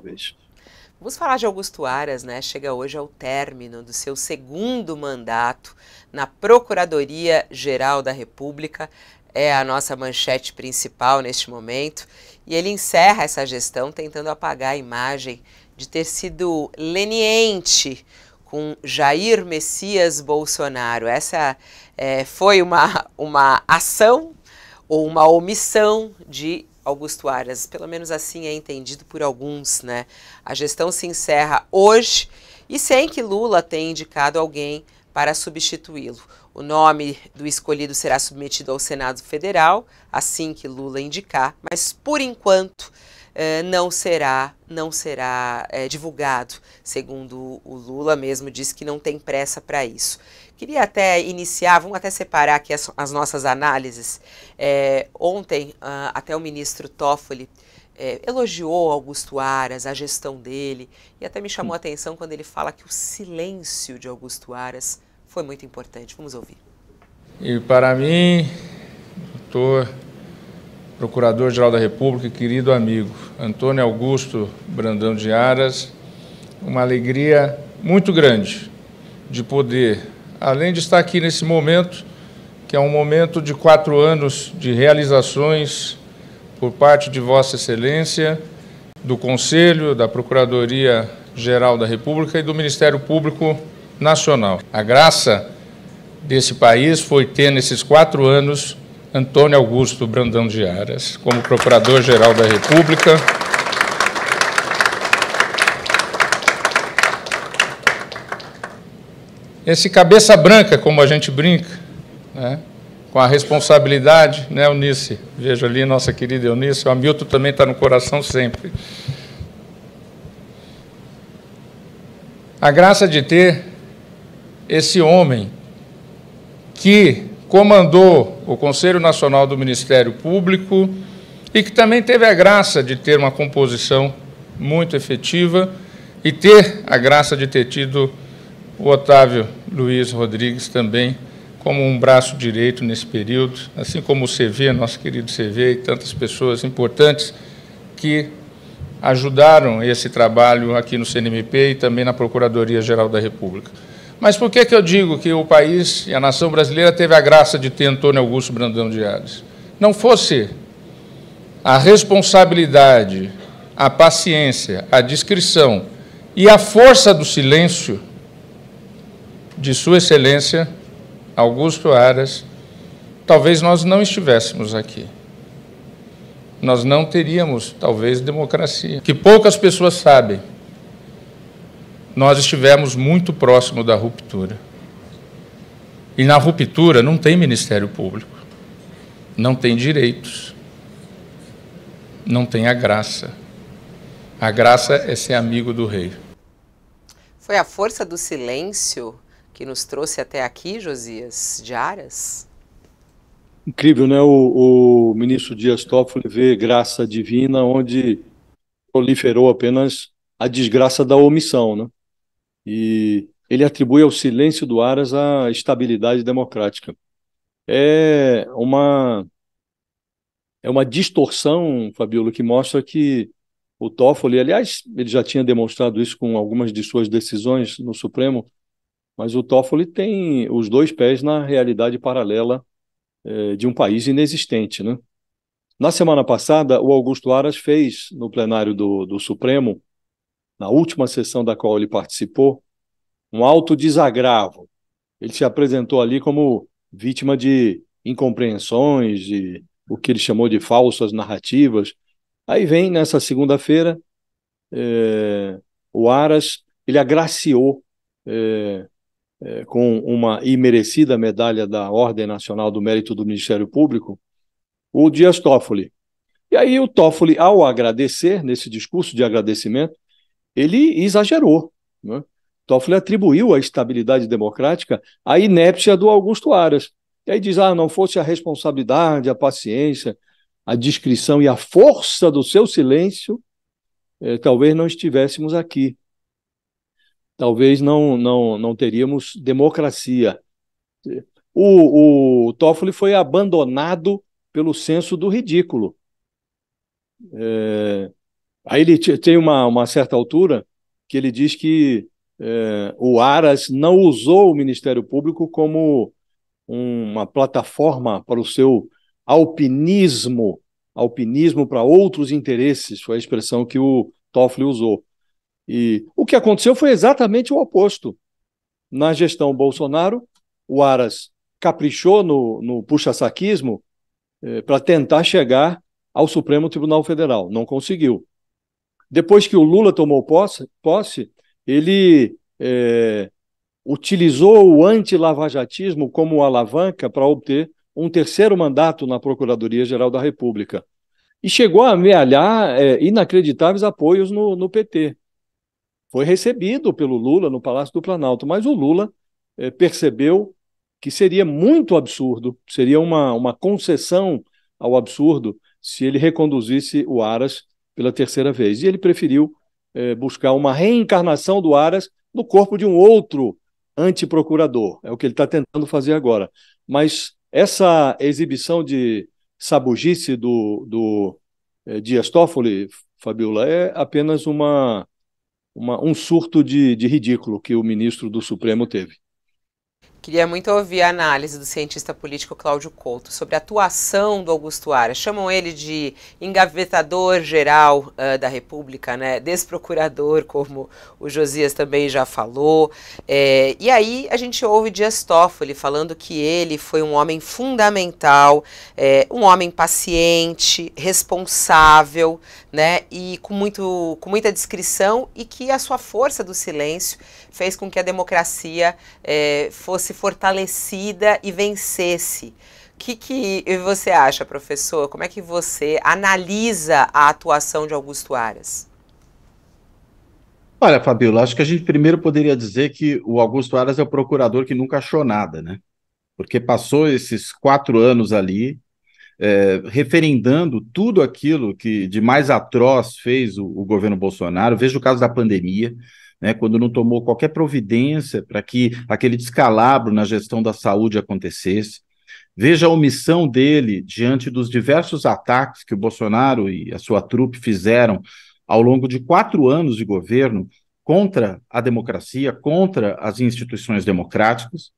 vez. Vamos falar de Augusto Aras, né? Chega hoje ao término do seu segundo mandato na Procuradoria Geral da República. É a nossa manchete principal neste momento. E ele encerra essa gestão tentando apagar a imagem de ter sido leniente com Jair Messias Bolsonaro. Essa é, foi uma, uma ação ou uma omissão de Augusto Aras. Pelo menos assim é entendido por alguns, né? A gestão se encerra hoje e sem que Lula tenha indicado alguém para substituí-lo. O nome do escolhido será submetido ao Senado Federal assim que Lula indicar, mas por enquanto eh, não será não será eh, divulgado, segundo o Lula mesmo disse que não tem pressa para isso. Queria até iniciar, vamos até separar aqui as, as nossas análises. É, ontem, uh, até o ministro Toffoli é, elogiou Augusto Aras, a gestão dele, e até me chamou a atenção quando ele fala que o silêncio de Augusto Aras foi muito importante. Vamos ouvir. E para mim, doutor Procurador-Geral da República, querido amigo Antônio Augusto Brandão de Aras, uma alegria muito grande de poder além de estar aqui nesse momento, que é um momento de quatro anos de realizações por parte de Vossa Excelência, do Conselho, da Procuradoria Geral da República e do Ministério Público Nacional. A graça desse país foi ter, nesses quatro anos, Antônio Augusto Brandão de Aras como Procurador-Geral da República. Esse cabeça branca, como a gente brinca, né, com a responsabilidade, né, Eunice? Veja ali, nossa querida Eunice, o Hamilton também está no coração sempre. A graça de ter esse homem que comandou o Conselho Nacional do Ministério Público e que também teve a graça de ter uma composição muito efetiva e ter a graça de ter tido o Otávio Luiz Rodrigues também como um braço direito nesse período, assim como o CV, nosso querido CV e tantas pessoas importantes que ajudaram esse trabalho aqui no CNMP e também na Procuradoria-Geral da República. Mas por que, que eu digo que o país e a nação brasileira teve a graça de ter Antônio Augusto Brandão de Ades? Não fosse a responsabilidade, a paciência, a discrição e a força do silêncio de Sua Excelência Augusto Aras, talvez nós não estivéssemos aqui. Nós não teríamos, talvez, democracia. Que poucas pessoas sabem, nós estivemos muito próximo da ruptura. E na ruptura não tem Ministério Público, não tem direitos, não tem a graça. A graça é ser amigo do rei. Foi a força do silêncio que nos trouxe até aqui, Josias, de Aras? Incrível, né? O, o ministro Dias Toffoli vê graça divina onde proliferou apenas a desgraça da omissão, né? E ele atribui ao silêncio do Aras a estabilidade democrática. É uma é uma distorção, Fabiolo, que mostra que o Toffoli, aliás, ele já tinha demonstrado isso com algumas de suas decisões no Supremo, mas o Toffoli tem os dois pés na realidade paralela é, de um país inexistente. Né? Na semana passada, o Augusto Aras fez, no plenário do, do Supremo, na última sessão da qual ele participou, um alto desagravo. Ele se apresentou ali como vítima de incompreensões, de o que ele chamou de falsas narrativas. Aí vem, nessa segunda-feira, é, o Aras, ele agraciou eh, eh, com uma imerecida medalha da Ordem Nacional do Mérito do Ministério Público, o Dias Toffoli. E aí o Toffoli, ao agradecer, nesse discurso de agradecimento, ele exagerou. Né? Toffoli atribuiu a estabilidade democrática à inépcia do Augusto Aras. E aí diz: ah, não fosse a responsabilidade, a paciência, a discrição e a força do seu silêncio, eh, talvez não estivéssemos aqui talvez não, não, não teríamos democracia. O, o Toffoli foi abandonado pelo senso do ridículo. É, aí ele tem uma, uma certa altura que ele diz que é, o Aras não usou o Ministério Público como uma plataforma para o seu alpinismo, alpinismo para outros interesses, foi a expressão que o Toffoli usou. E o que aconteceu foi exatamente o oposto. Na gestão Bolsonaro, o Aras caprichou no, no puxa-saquismo eh, para tentar chegar ao Supremo Tribunal Federal. Não conseguiu. Depois que o Lula tomou posse, posse ele eh, utilizou o anti-lavajatismo como alavanca para obter um terceiro mandato na Procuradoria-Geral da República. E chegou a amealhar eh, inacreditáveis apoios no, no PT. Foi recebido pelo Lula no Palácio do Planalto, mas o Lula é, percebeu que seria muito absurdo, seria uma, uma concessão ao absurdo se ele reconduzisse o Aras pela terceira vez. E ele preferiu é, buscar uma reencarnação do Aras no corpo de um outro antiprocurador. É o que ele está tentando fazer agora. Mas essa exibição de sabugice do, do é, Dias Toffoli, Fabiola, é apenas uma uma, um surto de, de ridículo que o ministro do Supremo teve. Queria muito ouvir a análise do cientista político Cláudio Couto sobre a atuação do Augusto Aras. Chamam ele de engavetador geral uh, da República, né? desprocurador, como o Josias também já falou. É, e aí a gente ouve Dias Toffoli falando que ele foi um homem fundamental, é, um homem paciente, responsável, né? e com, muito, com muita discrição, e que a sua força do silêncio fez com que a democracia é, fosse fortalecida e vencesse. O que, que você acha, professor? Como é que você analisa a atuação de Augusto Aras? Olha, Fabiola, acho que a gente primeiro poderia dizer que o Augusto Aras é o procurador que nunca achou nada, né? Porque passou esses quatro anos ali é, referendando tudo aquilo que de mais atroz fez o, o governo Bolsonaro. Veja o caso da pandemia né, quando não tomou qualquer providência para que aquele descalabro na gestão da saúde acontecesse. Veja a omissão dele diante dos diversos ataques que o Bolsonaro e a sua trupe fizeram ao longo de quatro anos de governo contra a democracia, contra as instituições democráticas.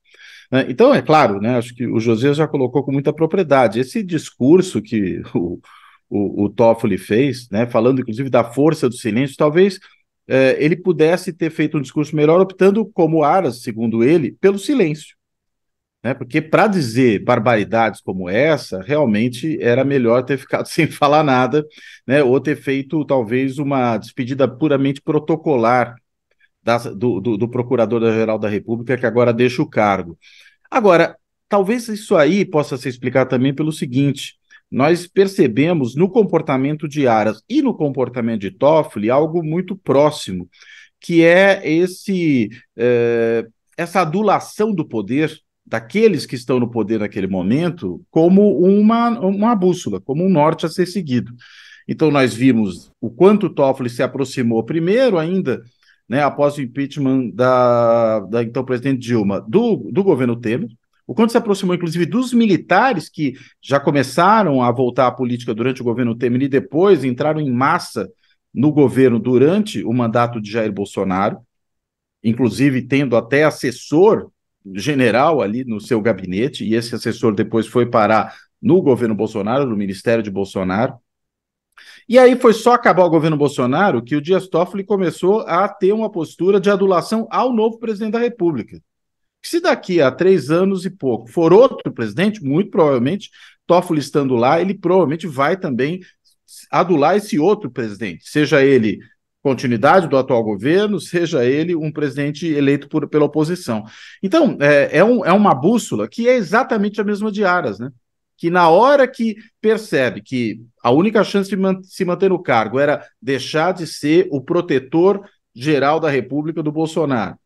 Né, então, é claro, né, acho que o José já colocou com muita propriedade. Esse discurso que o, o, o Toffoli fez, né, falando inclusive da força do silêncio, talvez eh, ele pudesse ter feito um discurso melhor, optando, como Aras, segundo ele, pelo silêncio. Né? Porque para dizer barbaridades como essa, realmente era melhor ter ficado sem falar nada, né? ou ter feito talvez uma despedida puramente protocolar da, do, do, do Procurador-Geral da República, que agora deixa o cargo. Agora, talvez isso aí possa ser explicado também pelo seguinte: nós percebemos no comportamento de Aras e no comportamento de Toffoli algo muito próximo, que é esse é, essa adulação do poder daqueles que estão no poder naquele momento como uma, uma bússola, como um norte a ser seguido. Então nós vimos o quanto Toffoli se aproximou primeiro ainda, né, após o impeachment da, da então presidente Dilma, do, do governo Temer, o quanto se aproximou, inclusive, dos militares que já começaram a voltar à política durante o governo Temer e depois entraram em massa no governo durante o mandato de Jair Bolsonaro, inclusive tendo até assessor general ali no seu gabinete, e esse assessor depois foi parar no governo Bolsonaro, no Ministério de Bolsonaro. E aí foi só acabar o governo Bolsonaro que o Dias Toffoli começou a ter uma postura de adulação ao novo presidente da República se daqui a três anos e pouco for outro presidente, muito provavelmente, Toffoli estando lá, ele provavelmente vai também adular esse outro presidente, seja ele continuidade do atual governo, seja ele um presidente eleito por, pela oposição. Então, é, é, um, é uma bússola que é exatamente a mesma de Aras, né? Que na hora que percebe que a única chance de man se manter no cargo era deixar de ser o protetor geral da República do Bolsonaro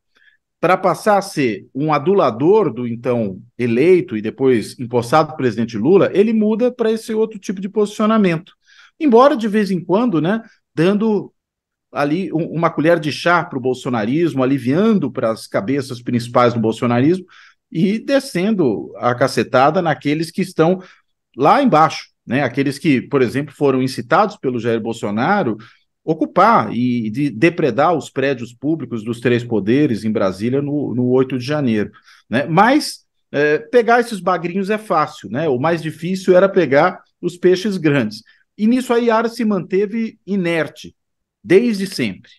para passar a ser um adulador do então eleito e depois empossado presidente Lula, ele muda para esse outro tipo de posicionamento. Embora de vez em quando, né, dando ali um, uma colher de chá para o bolsonarismo, aliviando para as cabeças principais do bolsonarismo e descendo a cacetada naqueles que estão lá embaixo, né, aqueles que, por exemplo, foram incitados pelo Jair Bolsonaro ocupar e de depredar os prédios públicos dos três poderes em Brasília no, no 8 de janeiro. Né? Mas é, pegar esses bagrinhos é fácil, né? O mais difícil era pegar os peixes grandes. E nisso a Iara se manteve inerte, desde sempre.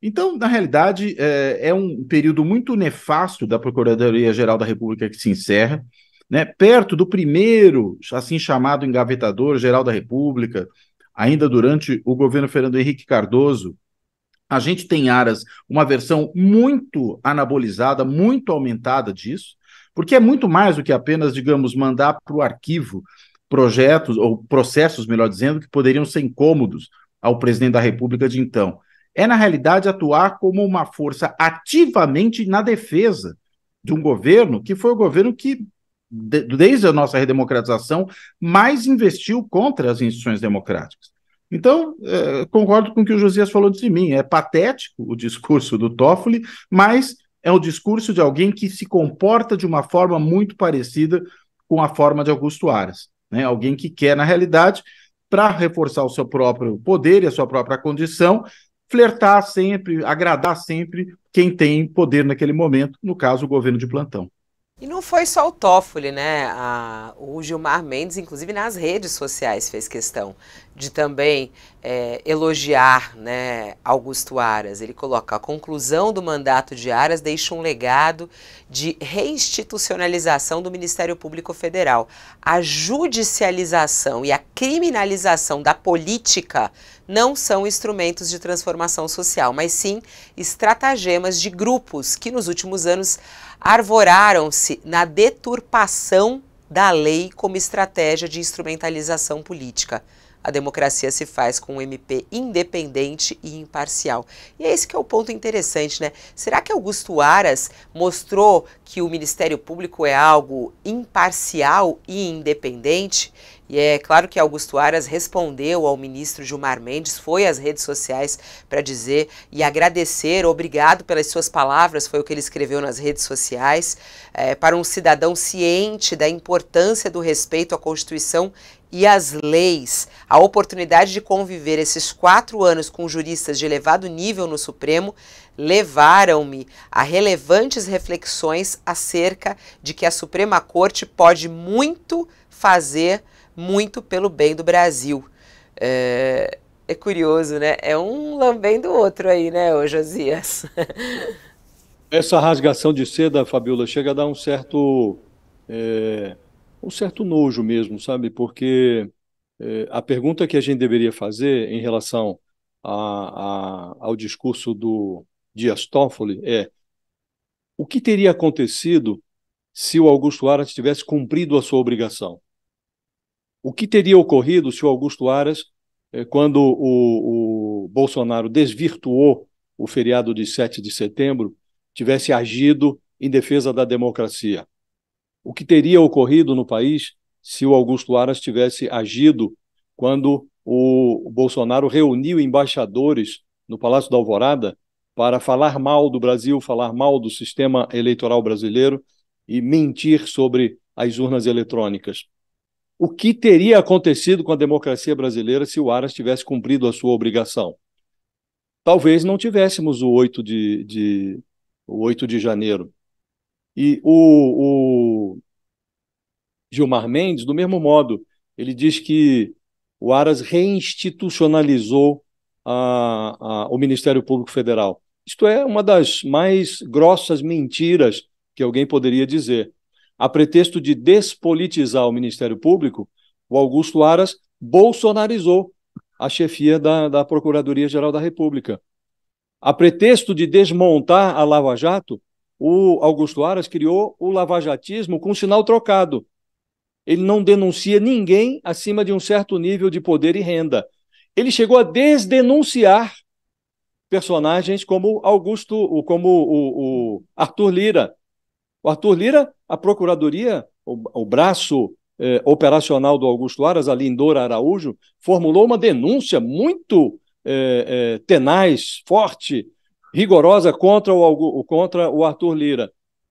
Então, na realidade, é, é um período muito nefasto da Procuradoria-Geral da República que se encerra, né? perto do primeiro, assim chamado engavetador-geral da República, ainda durante o governo Fernando Henrique Cardoso, a gente tem Aras, uma versão muito anabolizada, muito aumentada disso, porque é muito mais do que apenas, digamos, mandar para o arquivo projetos, ou processos, melhor dizendo, que poderiam ser incômodos ao presidente da República de então. É, na realidade, atuar como uma força ativamente na defesa de um governo que foi o governo que de, desde a nossa redemocratização, mais investiu contra as instituições democráticas. Então, é, concordo com o que o Josias falou de mim. É patético o discurso do Toffoli, mas é o discurso de alguém que se comporta de uma forma muito parecida com a forma de Augusto Aras. Né? Alguém que quer, na realidade, para reforçar o seu próprio poder e a sua própria condição, flertar sempre, agradar sempre quem tem poder naquele momento, no caso, o governo de plantão. E não foi só o Toffoli, né? A, o Gilmar Mendes, inclusive nas redes sociais, fez questão de também é, elogiar né, Augusto Aras. Ele coloca a conclusão do mandato de Aras deixa um legado de reinstitucionalização do Ministério Público Federal. A judicialização e a criminalização da política não são instrumentos de transformação social, mas sim estratagemas de grupos que nos últimos anos arvoraram-se na deturpação da lei como estratégia de instrumentalização política. A democracia se faz com um MP independente e imparcial. E é esse que é o ponto interessante, né? Será que Augusto Aras mostrou que o Ministério Público é algo imparcial e independente? E é claro que Augusto Aras respondeu ao ministro Gilmar Mendes, foi às redes sociais para dizer e agradecer, obrigado pelas suas palavras, foi o que ele escreveu nas redes sociais, é, para um cidadão ciente da importância do respeito à Constituição e as leis. A oportunidade de conviver esses quatro anos com juristas de elevado nível no Supremo levaram-me a relevantes reflexões acerca de que a Suprema Corte pode muito fazer, muito pelo bem do Brasil. É, é curioso, né? É um lambendo o outro aí, né, ô Josias? Essa rasgação de seda, Fabiola, chega a dar um certo. É um certo nojo mesmo, sabe? Porque é, a pergunta que a gente deveria fazer em relação a, a, ao discurso do Dias Toffoli é o que teria acontecido se o Augusto Aras tivesse cumprido a sua obrigação? O que teria ocorrido se o Augusto Aras, é, quando o, o Bolsonaro desvirtuou o feriado de 7 de setembro, tivesse agido em defesa da democracia? o que teria ocorrido no país se o Augusto Aras tivesse agido quando o Bolsonaro reuniu embaixadores no Palácio da Alvorada para falar mal do Brasil, falar mal do sistema eleitoral brasileiro e mentir sobre as urnas eletrônicas. O que teria acontecido com a democracia brasileira se o Aras tivesse cumprido a sua obrigação? Talvez não tivéssemos o 8 de, de, o 8 de janeiro. E o, o Gilmar Mendes, do mesmo modo, ele diz que o Aras reinstitucionalizou a, a, o Ministério Público Federal. Isto é uma das mais grossas mentiras que alguém poderia dizer. A pretexto de despolitizar o Ministério Público, o Augusto Aras bolsonarizou a chefia da, da Procuradoria-Geral da República. A pretexto de desmontar a Lava Jato, o Augusto Aras criou o lavajatismo com sinal trocado. Ele não denuncia ninguém acima de um certo nível de poder e renda. Ele chegou a desdenunciar personagens como Augusto, como o, o Arthur Lira. O Arthur Lira, a procuradoria, o, o braço eh, operacional do Augusto Aras, a Lindora Araújo, formulou uma denúncia muito eh, eh, tenaz, forte, rigorosa contra o, contra o Arthur Lira.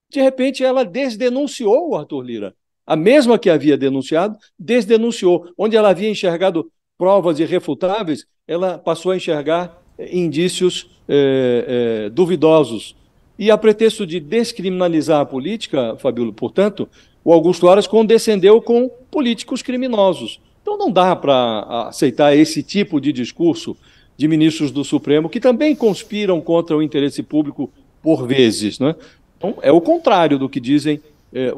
De repente, ela desdenunciou o Arthur Lira. A mesma que havia denunciado, desdenunciou. Onde ela havia enxergado provas irrefutáveis, ela passou a enxergar eh, indícios eh, eh, duvidosos. E a pretexto de descriminalizar a política, Fabíola, portanto, o Augusto Aras condescendeu com políticos criminosos. Então não dá para aceitar esse tipo de discurso de ministros do Supremo que também conspiram contra o interesse público por vezes. Né? Então, é o contrário do que dizem é, o,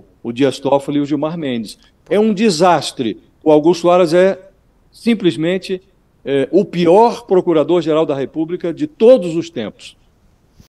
o, o Dias Toffoli e o Gilmar Mendes. É um desastre. O Augusto Aras é simplesmente é, o pior procurador-geral da República de todos os tempos.